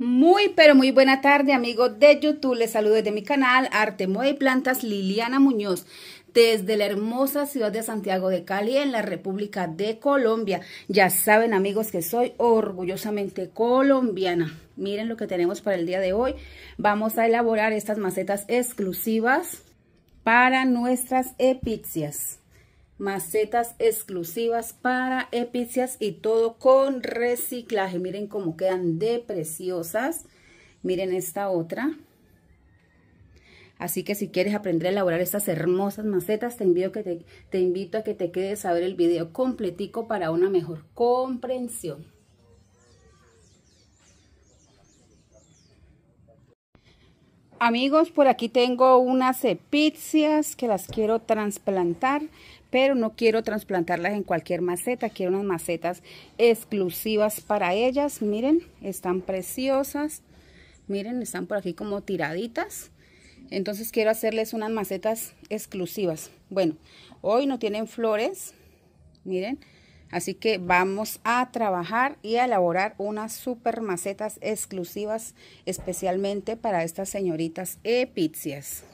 Muy, pero muy buena tarde, amigos de YouTube. Les saludo desde mi canal Arte Mueve y Plantas Liliana Muñoz desde la hermosa ciudad de Santiago de Cali en la República de Colombia. Ya saben, amigos, que soy orgullosamente colombiana. Miren lo que tenemos para el día de hoy. Vamos a elaborar estas macetas exclusivas para nuestras epixias macetas exclusivas para epicias y todo con reciclaje. Miren cómo quedan de preciosas. Miren esta otra. Así que si quieres aprender a elaborar estas hermosas macetas, te, que te, invito a que te quedes a ver el video completico para una mejor comprensión. Amigos, por aquí tengo unas epicias que las quiero trasplantar pero no quiero trasplantarlas en cualquier maceta, quiero unas macetas exclusivas para ellas, miren, están preciosas, miren, están por aquí como tiraditas, entonces quiero hacerles unas macetas exclusivas, bueno, hoy no tienen flores, miren, así que vamos a trabajar y a elaborar unas super macetas exclusivas especialmente para estas señoritas epícias.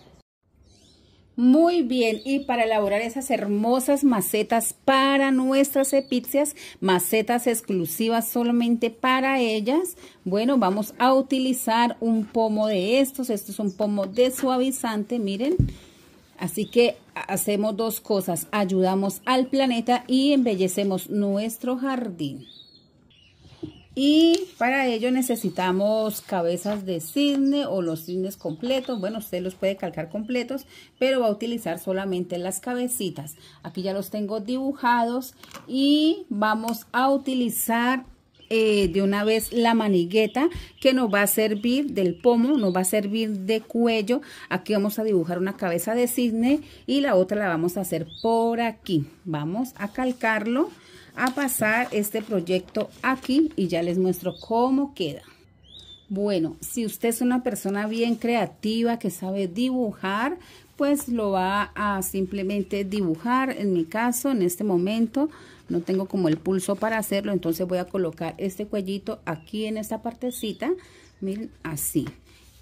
Muy bien, y para elaborar esas hermosas macetas para nuestras epixias, macetas exclusivas solamente para ellas, bueno, vamos a utilizar un pomo de estos, esto es un pomo de suavizante, miren. Así que hacemos dos cosas, ayudamos al planeta y embellecemos nuestro jardín. Y para ello necesitamos cabezas de cisne o los cisnes completos. Bueno, usted los puede calcar completos, pero va a utilizar solamente las cabecitas. Aquí ya los tengo dibujados y vamos a utilizar eh, de una vez la manigueta que nos va a servir del pomo, nos va a servir de cuello. Aquí vamos a dibujar una cabeza de cisne y la otra la vamos a hacer por aquí. Vamos a calcarlo a pasar este proyecto aquí y ya les muestro cómo queda. Bueno, si usted es una persona bien creativa que sabe dibujar, pues lo va a simplemente dibujar. En mi caso, en este momento, no tengo como el pulso para hacerlo, entonces voy a colocar este cuellito aquí en esta partecita, miren, así.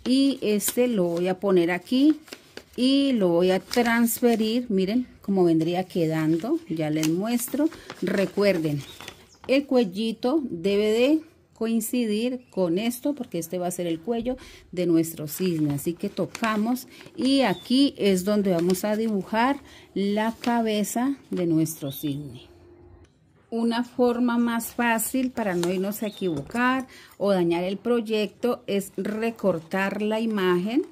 Y este lo voy a poner aquí y lo voy a transferir, miren, como vendría quedando. Ya les muestro. Recuerden, el cuellito debe de coincidir con esto porque este va a ser el cuello de nuestro cisne así que tocamos y aquí es donde vamos a dibujar la cabeza de nuestro cisne una forma más fácil para no irnos a equivocar o dañar el proyecto es recortar la imagen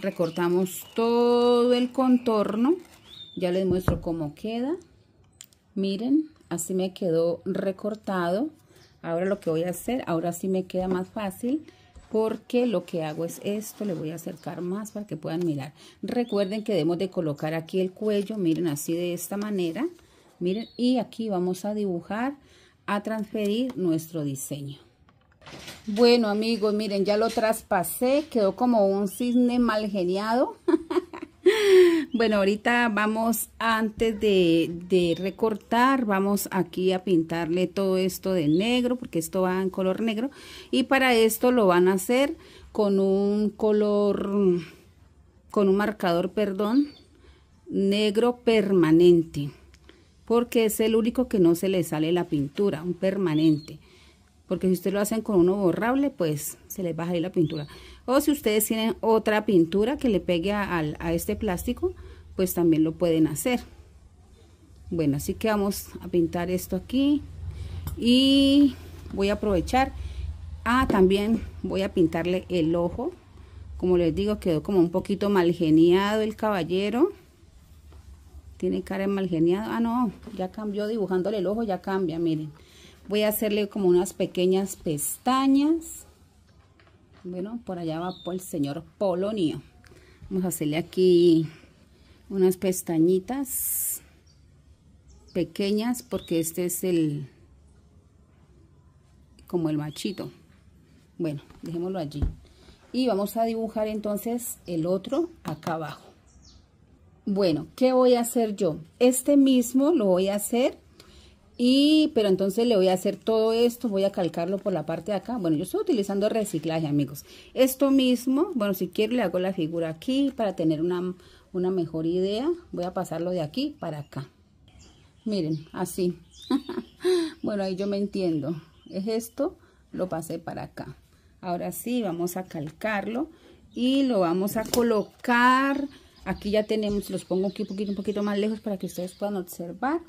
recortamos todo el contorno ya les muestro cómo queda. Miren, así me quedó recortado. Ahora lo que voy a hacer, ahora sí me queda más fácil porque lo que hago es esto, le voy a acercar más para que puedan mirar. Recuerden que debemos de colocar aquí el cuello, miren así de esta manera, miren, y aquí vamos a dibujar, a transferir nuestro diseño. Bueno amigos, miren, ya lo traspasé, quedó como un cisne mal geniado. Bueno, ahorita vamos, antes de, recortar, vamos aquí a pintarle todo esto de negro, porque esto va en color negro. Y para esto lo van a hacer con un color, con un marcador, perdón, negro permanente. Porque es el único que no se le sale la pintura, un permanente porque si ustedes lo hacen con uno borrable, pues se les baja ahí la pintura. O si ustedes tienen otra pintura que le pegue a, este plástico, pues también lo pueden hacer. Bueno, así que vamos a pintar esto aquí y voy a aprovechar. Ah, también voy a pintarle el ojo. Como les digo, quedó como un poquito mal geniado el caballero. Tiene cara mal geniado. Ah, no, ya cambió dibujándole el ojo, ya cambia, miren voy a hacerle como unas pequeñas pestañas bueno por allá va por el señor Polonio vamos a hacerle aquí unas pestañitas pequeñas porque este es el como el machito bueno dejémoslo allí y vamos a dibujar entonces el otro acá abajo bueno qué voy a hacer yo este mismo lo voy a hacer y, pero entonces le voy a hacer todo esto, voy a calcarlo por la parte de acá. Bueno, yo estoy utilizando reciclaje, amigos. Esto mismo, bueno, si quiero le hago la figura aquí para tener una, mejor idea. Voy a pasarlo de aquí para acá. Miren, así. bueno, ahí yo me entiendo. Es esto, lo pasé para acá. Ahora sí, vamos a calcarlo y lo vamos a colocar. Aquí ya tenemos, los pongo aquí poquito, un poquito más lejos para que ustedes puedan observar.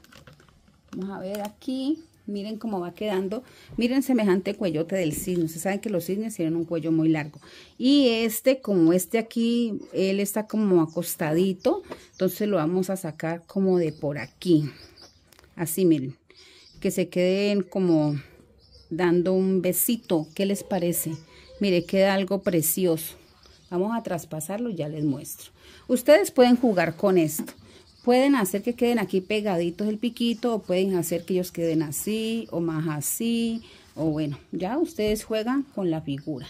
Vamos a ver aquí. Miren cómo va quedando. Miren semejante cuellote del cisne. Ustedes saben que los cisnes tienen un cuello muy largo. Y este, como este aquí, él está como acostadito. Entonces lo vamos a sacar como de por aquí. Así, miren. Que se queden como dando un besito. ¿Qué les parece? Mire, queda algo precioso. Vamos a traspasarlo, ya les muestro. Ustedes pueden jugar con esto. Pueden hacer que queden aquí pegaditos el piquito o pueden hacer que ellos queden así o más así. O bueno, ya ustedes juegan con la figura.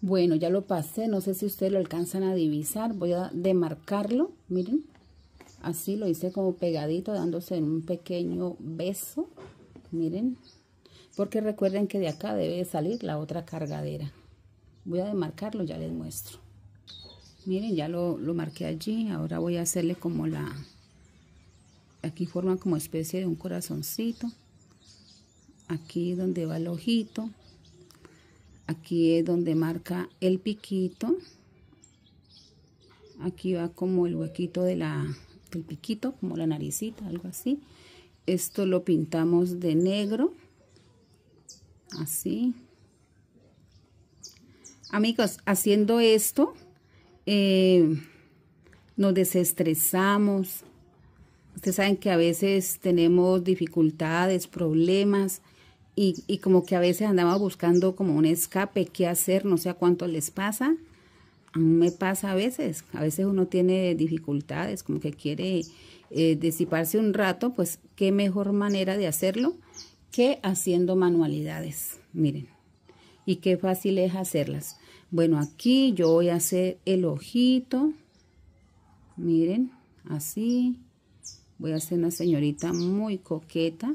Bueno, ya lo pasé. No sé si ustedes lo alcanzan a divisar. Voy a demarcarlo. Miren, así lo hice como pegadito dándose un pequeño beso. Miren, porque recuerden que de acá debe salir la otra cargadera. Voy a demarcarlo, ya les muestro miren ya lo, marqué allí ahora voy a hacerle como la aquí forma como especie de un corazoncito aquí donde va el ojito aquí es donde marca el piquito aquí va como el huequito de la, del piquito como la naricita algo así esto lo pintamos de negro así amigos haciendo esto eh, nos desestresamos. Ustedes saben que a veces tenemos dificultades, problemas y, como que a veces andamos buscando como un escape, qué hacer, no sé a cuánto les pasa. A mí me pasa a veces, a veces uno tiene dificultades, como que quiere eh, disiparse un rato, pues qué mejor manera de hacerlo que haciendo manualidades, miren, y qué fácil es hacerlas. Bueno, aquí yo voy a hacer el ojito. Miren, así. Voy a hacer una señorita muy coqueta.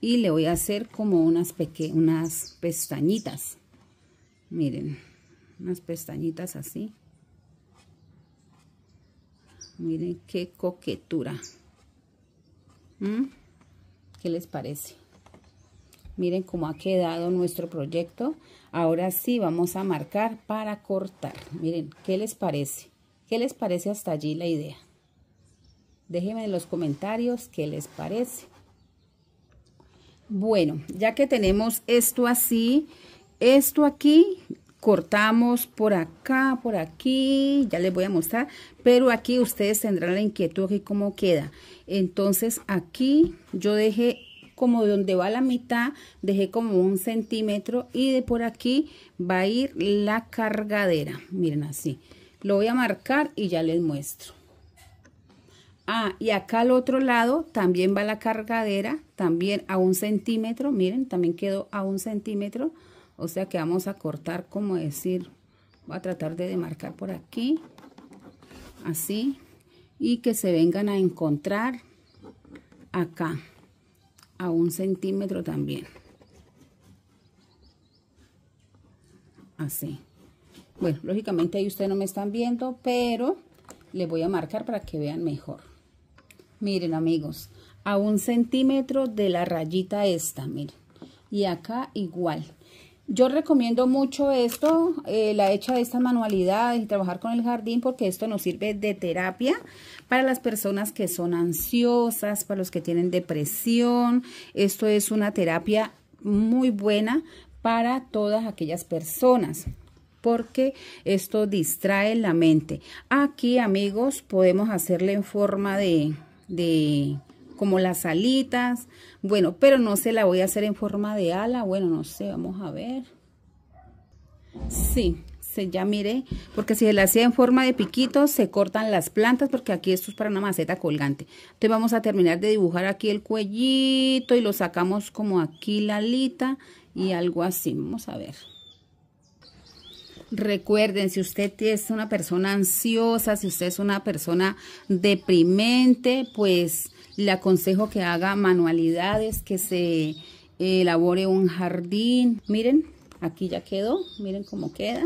Y le voy a hacer como unas, pequeñas pestañitas. Miren, unas pestañitas así. Miren qué coquetura. ¿Mm? ¿Qué les parece? Miren cómo ha quedado nuestro proyecto. Ahora sí vamos a marcar para cortar. Miren, ¿qué les parece? ¿Qué les parece hasta allí la idea? Déjenme en los comentarios qué les parece. Bueno, ya que tenemos esto así, esto aquí cortamos por acá, por aquí, ya les voy a mostrar, pero aquí ustedes tendrán la inquietud de cómo queda. Entonces aquí yo dejé como donde va la mitad, dejé como un centímetro y de por aquí va a ir la cargadera. Miren así. Lo voy a marcar y ya les muestro. Ah, y acá al otro lado también va la cargadera, también a un centímetro. Miren, también quedó a un centímetro. O sea que vamos a cortar, como decir, voy a tratar de demarcar por aquí. Así. Y que se vengan a encontrar acá a un centímetro también. Así. Bueno, lógicamente ahí ustedes no me están viendo, pero les voy a marcar para que vean mejor. Miren amigos, a un centímetro de la rayita esta, miren. Y acá igual, yo recomiendo mucho esto, eh, la hecha de estas manualidades y trabajar con el jardín porque esto nos sirve de terapia para las personas que son ansiosas, para los que tienen depresión. Esto es una terapia muy buena para todas aquellas personas porque esto distrae la mente. Aquí, amigos, podemos hacerle en forma de, de como las alitas. Bueno, pero no se la voy a hacer en forma de ala. Bueno, no sé, vamos a ver. Sí, se, ya miré, porque si se la hacía en forma de piquito, se cortan las plantas, porque aquí esto es para una maceta colgante. Entonces vamos a terminar de dibujar aquí el cuellito y lo sacamos como aquí la alita y algo así. Vamos a ver. Recuerden, si usted es una persona ansiosa, si usted es una persona deprimente, pues le aconsejo que haga manualidades, que se eh, elabore un jardín. Miren, aquí ya quedó, miren cómo queda.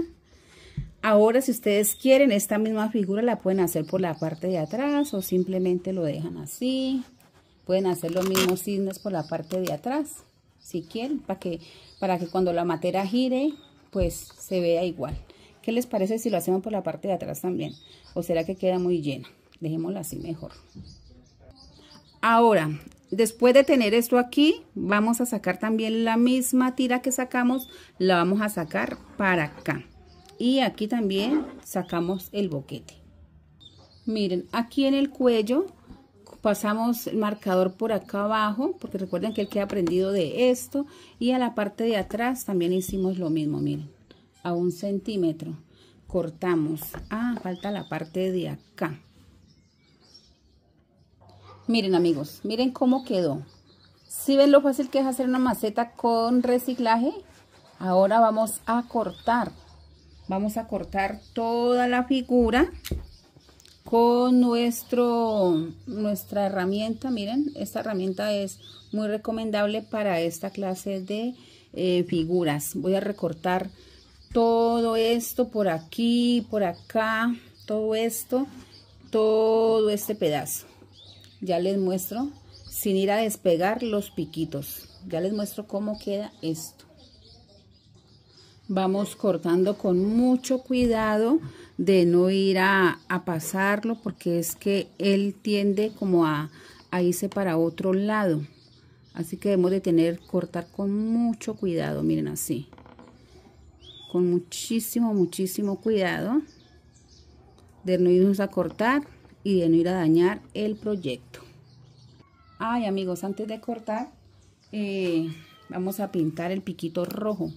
Ahora, si ustedes quieren, esta misma figura la pueden hacer por la parte de atrás o simplemente lo dejan así. Pueden hacer los mismos signos por la parte de atrás, si quieren, para que, para que cuando la materia gire, pues se vea igual. ¿Qué les parece si lo hacemos por la parte de atrás también? ¿O será que queda muy llena? dejémoslo así mejor. Ahora, después de tener esto aquí, vamos a sacar también la misma tira que sacamos, la vamos a sacar para acá. Y aquí también sacamos el boquete. Miren, aquí en el cuello pasamos el marcador por acá abajo, porque recuerden que él queda prendido de esto, y a la parte de atrás también hicimos lo mismo, miren, a un centímetro, cortamos, ah, falta la parte de acá. Miren amigos, miren cómo quedó. Si ven lo fácil que es hacer una maceta con reciclaje, ahora vamos a cortar, vamos a cortar toda la figura, con nuestro, nuestra herramienta, miren, esta herramienta es muy recomendable para esta clase de eh, figuras. Voy a recortar todo esto por aquí, por acá, todo esto, todo este pedazo. Ya les muestro, sin ir a despegar los piquitos. Ya les muestro cómo queda esto. Vamos cortando con mucho cuidado de no ir a, a pasarlo porque es que él tiende como a, irse para otro lado. Así que debemos de tener, cortar con mucho cuidado, miren así. Con muchísimo, muchísimo cuidado de no irnos a cortar y de no ir a dañar el proyecto. Ay amigos, antes de cortar, eh, vamos a pintar el piquito rojo.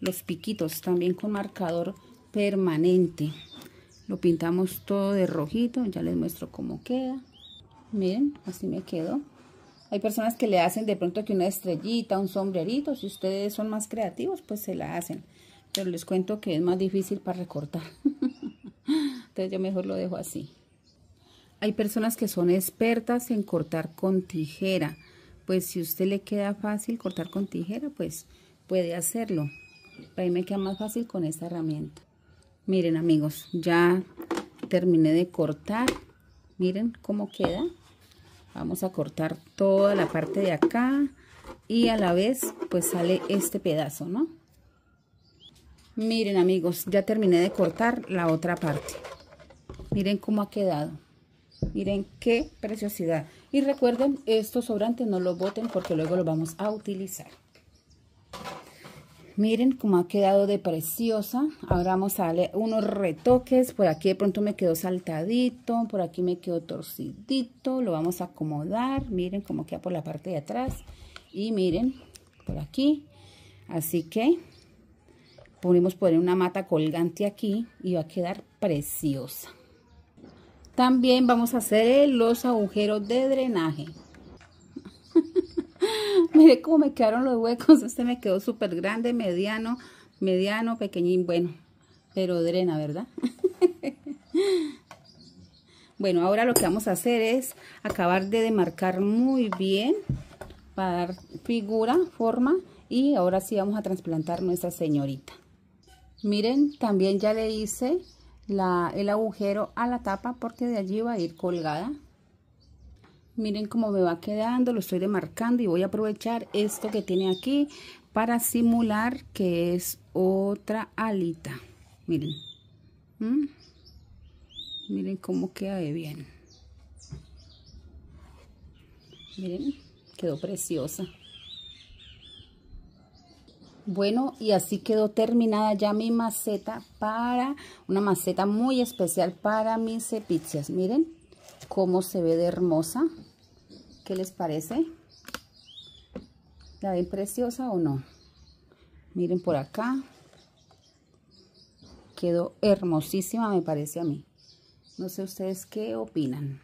Los piquitos también con marcador permanente. Lo pintamos todo de rojito, ya les muestro cómo queda. Miren, así me quedó. Hay personas que le hacen de pronto que una estrellita, un sombrerito. Si ustedes son más creativos, pues se la hacen. Pero les cuento que es más difícil para recortar. Entonces yo mejor lo dejo así. Hay personas que son expertas en cortar con tijera. Pues si a usted le queda fácil cortar con tijera, pues puede hacerlo. Para mí me queda más fácil con esta herramienta. Miren amigos, ya terminé de cortar. Miren cómo queda. Vamos a cortar toda la parte de acá y a la vez pues sale este pedazo, ¿no? Miren amigos, ya terminé de cortar la otra parte. Miren cómo ha quedado. Miren qué preciosidad. Y recuerden, estos sobrantes no los boten porque luego los vamos a utilizar. Miren cómo ha quedado de preciosa. Ahora vamos a darle unos retoques. Por aquí de pronto me quedó saltadito. Por aquí me quedó torcidito. Lo vamos a acomodar. Miren cómo queda por la parte de atrás. Y miren, por aquí. Así que podemos poner una mata colgante aquí y va a quedar preciosa. También vamos a hacer los agujeros de drenaje. Miren cómo me quedaron los huecos. Este me quedó súper grande, mediano, mediano, pequeñín. Bueno, pero drena, ¿verdad? bueno, ahora lo que vamos a hacer es acabar de demarcar muy bien para dar figura, forma. Y ahora sí vamos a trasplantar nuestra señorita. Miren, también ya le hice el agujero a la tapa porque de allí va a ir colgada miren cómo me va quedando, lo estoy demarcando y voy a aprovechar esto que tiene aquí para simular que es otra alita, miren, ¿Mm? miren cómo queda de bien, miren, quedó preciosa. Bueno, y así quedó terminada ya mi maceta para, una maceta muy especial para mis cepicias. miren cómo se ve de hermosa. ¿Qué les parece? ¿La ven preciosa o no? Miren por acá. Quedó hermosísima, me parece a mí. No sé ustedes qué opinan.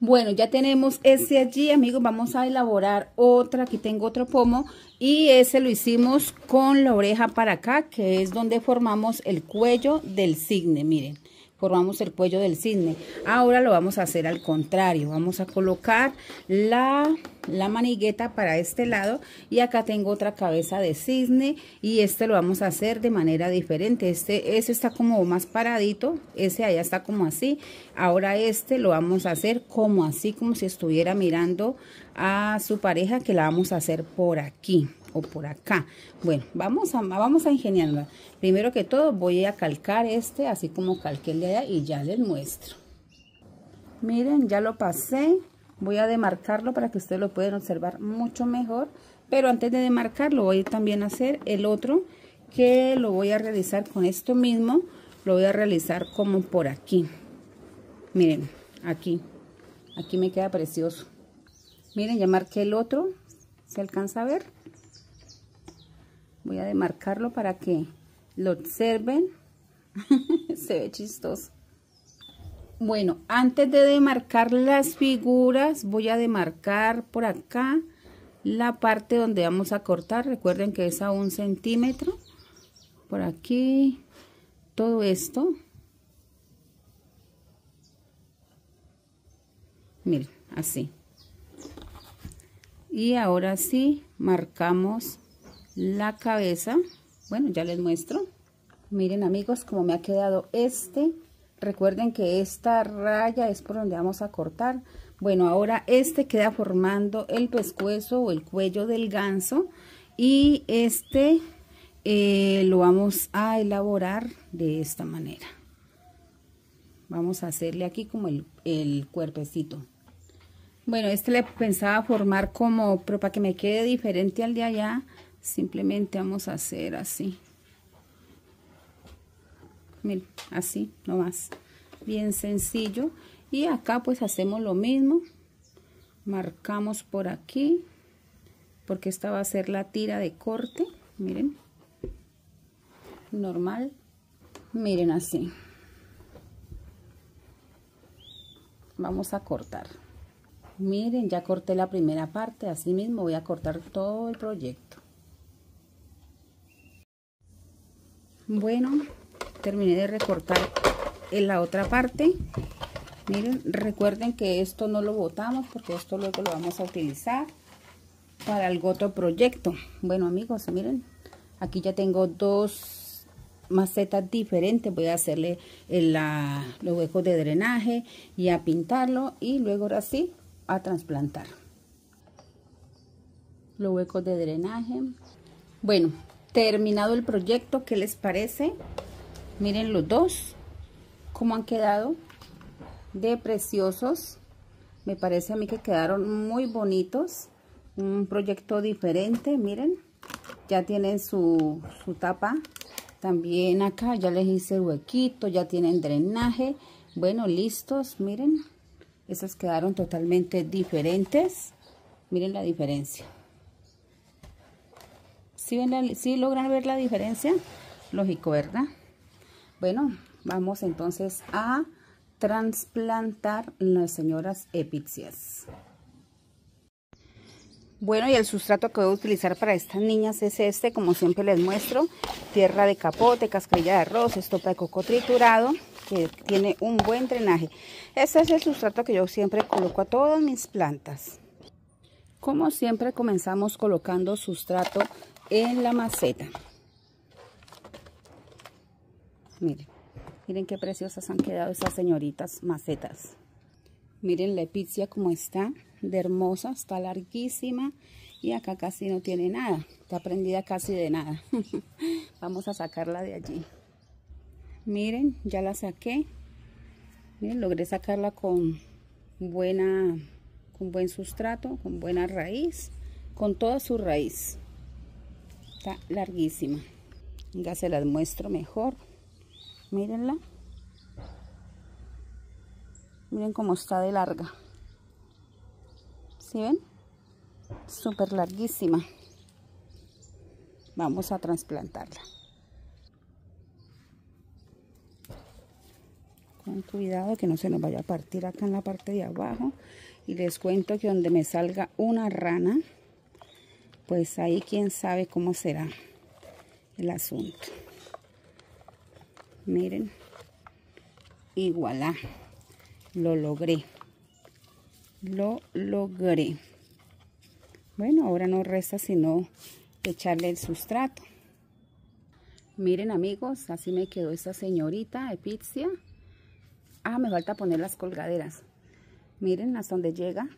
Bueno, ya tenemos ese allí, amigos. Vamos a elaborar otra. Aquí tengo otro pomo. Y ese lo hicimos con la oreja para acá, que es donde formamos el cuello del cigne. Miren, formamos el cuello del cisne. Ahora lo vamos a hacer al contrario, vamos a colocar la, la manigueta para este lado y acá tengo otra cabeza de cisne y este lo vamos a hacer de manera diferente. Este, ese está como más paradito, ese allá está como así. Ahora este lo vamos a hacer como así, como si estuviera mirando a su pareja que la vamos a hacer por aquí o por acá. Bueno, vamos a, vamos a ingeniarla. Primero que todo voy a calcar este, así como calqué el de allá y ya le muestro. Miren, ya lo pasé. Voy a demarcarlo para que ustedes lo puedan observar mucho mejor. Pero antes de demarcarlo voy también a hacer el otro que lo voy a realizar con esto mismo. Lo voy a realizar como por aquí. Miren, aquí. Aquí me queda precioso. Miren, ya marqué el otro. ¿Se alcanza a ver? voy a demarcarlo para que lo observen se ve chistoso bueno antes de demarcar las figuras voy a demarcar por acá la parte donde vamos a cortar recuerden que es a un centímetro por aquí todo esto miren así y ahora sí marcamos la cabeza. Bueno, ya les muestro. Miren amigos cómo me ha quedado este. Recuerden que esta raya es por donde vamos a cortar. Bueno, ahora este queda formando el pescuezo o el cuello del ganso. Y este eh, lo vamos a elaborar de esta manera. Vamos a hacerle aquí como el, el cuerpecito. Bueno, este le pensaba formar como, pero para que me quede diferente al de allá, simplemente vamos a hacer así miren así nomás bien sencillo y acá pues hacemos lo mismo marcamos por aquí porque esta va a ser la tira de corte miren normal miren así vamos a cortar miren ya corté la primera parte así mismo voy a cortar todo el proyecto bueno terminé de recortar en la otra parte miren recuerden que esto no lo botamos porque esto luego lo vamos a utilizar para el otro proyecto bueno amigos miren aquí ya tengo dos macetas diferentes voy a hacerle los huecos de drenaje y a pintarlo y luego ahora sí a trasplantar los huecos de drenaje bueno terminado el proyecto, ¿qué les parece? Miren los dos, cómo han quedado de preciosos. Me parece a mí que quedaron muy bonitos. Un proyecto diferente, miren. Ya tienen su, su tapa. También acá ya les hice huequito, ya tienen drenaje. Bueno, listos, miren. Esas quedaron totalmente diferentes. Miren la diferencia. Si logran ver la diferencia? Lógico, ¿verdad? Bueno, vamos entonces a trasplantar las señoras epixias. Bueno, y el sustrato que voy a utilizar para estas niñas es este, como siempre les muestro, tierra de capote, cascarilla de arroz, estopa de coco triturado, que tiene un buen drenaje. Este es el sustrato que yo siempre coloco a todas mis plantas. Como siempre comenzamos colocando sustrato en la maceta. Miren, miren qué preciosas han quedado esas señoritas macetas. Miren la epicia como está, de hermosa, está larguísima y acá casi no tiene nada, está prendida casi de nada. Vamos a sacarla de allí. Miren, ya la saqué. Miren, logré sacarla con buena con buen sustrato, con buena raíz, con toda su raíz. Está larguísima. Ya se las muestro mejor. Mírenla. Miren cómo está de larga. ¿Sí ven? Súper larguísima. Vamos a trasplantarla. Con cuidado que no se nos vaya a partir acá en la parte de abajo. Y les cuento que donde me salga una rana, pues ahí quién sabe cómo será el asunto. Miren. Y Lo logré. Lo logré. Bueno, ahora no resta sino echarle el sustrato. Miren amigos, así me quedó esta señorita Epicia Ah, me falta poner las colgaderas. Miren hasta dónde llega.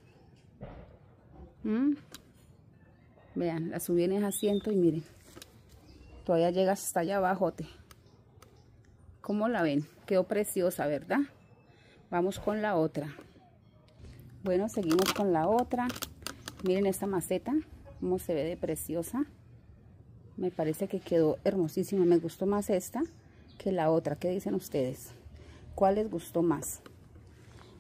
Mm, Vean, la subí en ese asiento y miren. Todavía llegas hasta allá abajo ¿Cómo la ven? Quedó preciosa, ¿verdad? Vamos con la otra. Bueno, seguimos con la otra. Miren esta maceta, cómo se ve de preciosa. Me parece que quedó hermosísima. Me gustó más esta que la otra. ¿Qué dicen ustedes? ¿Cuál les gustó más?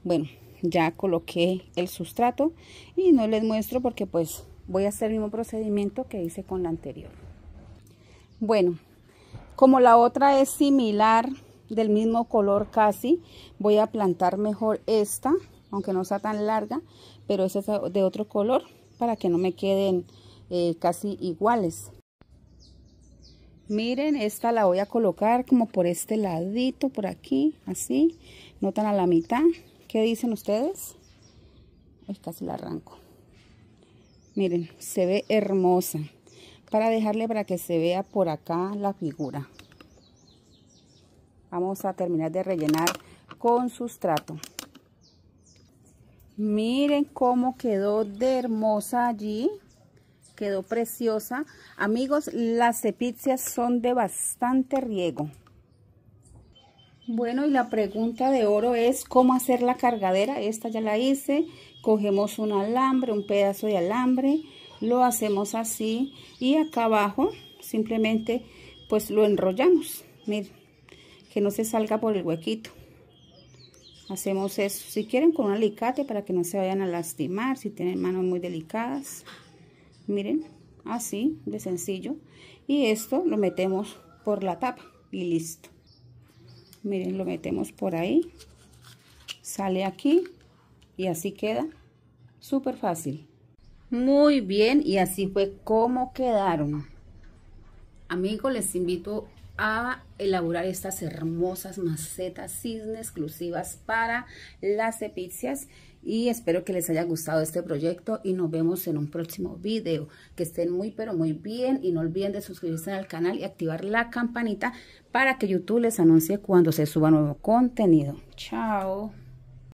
Bueno, ya coloqué el sustrato y no les muestro porque pues voy a hacer el mismo procedimiento que hice con la anterior bueno como la otra es similar del mismo color casi voy a plantar mejor esta aunque no sea tan larga pero es de otro color para que no me queden eh, casi iguales miren esta la voy a colocar como por este ladito por aquí así notan a la mitad ¿qué dicen ustedes? Esta casi la arranco Miren, se ve hermosa. Para dejarle para que se vea por acá la figura. Vamos a terminar de rellenar con sustrato. Miren cómo quedó de hermosa allí. Quedó preciosa. Amigos, las cepicias son de bastante riego. Bueno, y la pregunta de oro es cómo hacer la cargadera. Esta ya la hice. Cogemos un alambre, un pedazo de alambre, lo hacemos así y acá abajo simplemente pues lo enrollamos. Miren, que no se salga por el huequito. Hacemos eso, si quieren con un alicate para que no se vayan a lastimar, si tienen manos muy delicadas. Miren, así de sencillo. Y esto lo metemos por la tapa y listo miren lo metemos por ahí sale aquí y así queda súper fácil muy bien y así fue como quedaron amigos les invito a elaborar estas hermosas macetas cisne exclusivas para las epicias y espero que les haya gustado este proyecto y nos vemos en un próximo video. Que estén muy pero muy bien y no olviden de suscribirse al canal y activar la campanita para que YouTube les anuncie cuando se suba nuevo contenido. Chao.